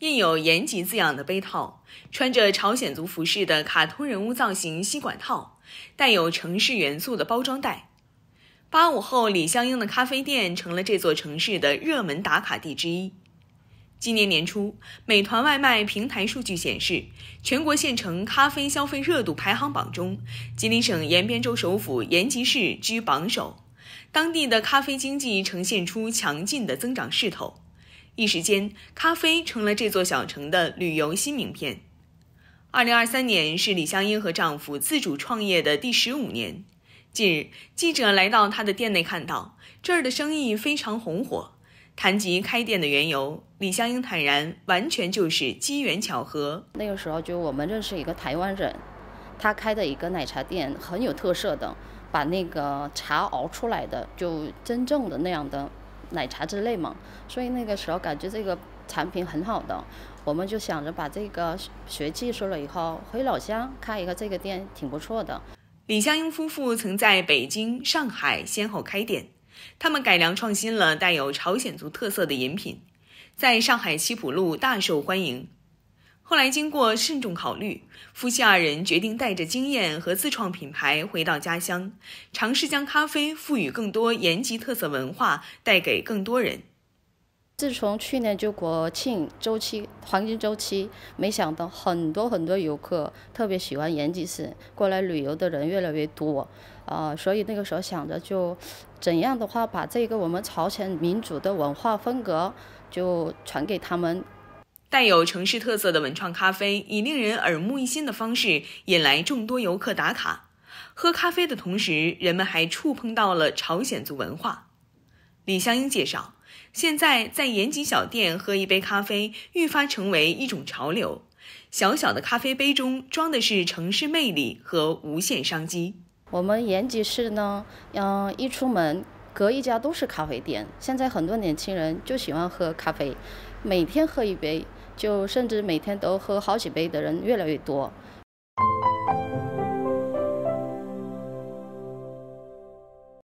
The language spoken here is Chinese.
印有延吉字样的杯套，穿着朝鲜族服饰的卡通人物造型吸管套，带有城市元素的包装袋。八五后李香英的咖啡店成了这座城市的热门打卡地之一。今年年初，美团外卖平台数据显示，全国县城咖啡消费热度排行榜中，吉林省延边州首府延吉市居榜首。当地的咖啡经济呈现出强劲的增长势头。一时间，咖啡成了这座小城的旅游新名片。二零二三年是李香英和丈夫自主创业的第十五年。近日，记者来到她的店内，看到这儿的生意非常红火。谈及开店的缘由，李香英坦然，完全就是机缘巧合。那个时候就我们认识一个台湾人，他开的一个奶茶店很有特色的，把那个茶熬出来的，就真正的那样的。奶茶之类嘛，所以那个时候感觉这个产品很好的，我们就想着把这个学技术了以后回老乡开一个这个店，挺不错的。李香英夫妇曾在北京、上海先后开店，他们改良创新了带有朝鲜族特色的饮品，在上海西浦路大受欢迎。后来经过慎重考虑，夫妻二人决定带着经验和自创品牌回到家乡，尝试将咖啡赋予更多延吉特色文化，带给更多人。自从去年就国庆周期、黄金周期，没想到很多很多游客特别喜欢延吉市，过来旅游的人越来越多。呃，所以那个时候想着就怎样的话，把这个我们朝鲜民族的文化风格就传给他们。带有城市特色的文创咖啡，以令人耳目一新的方式，引来众多游客打卡。喝咖啡的同时，人们还触碰到了朝鲜族文化。李香英介绍，现在在延吉小店喝一杯咖啡，愈发成为一种潮流。小小的咖啡杯中装的是城市魅力和无限商机。我们延吉市呢，嗯，一出门。隔一家都是咖啡店，现在很多年轻人就喜欢喝咖啡，每天喝一杯，就甚至每天都喝好几杯的人越来越多。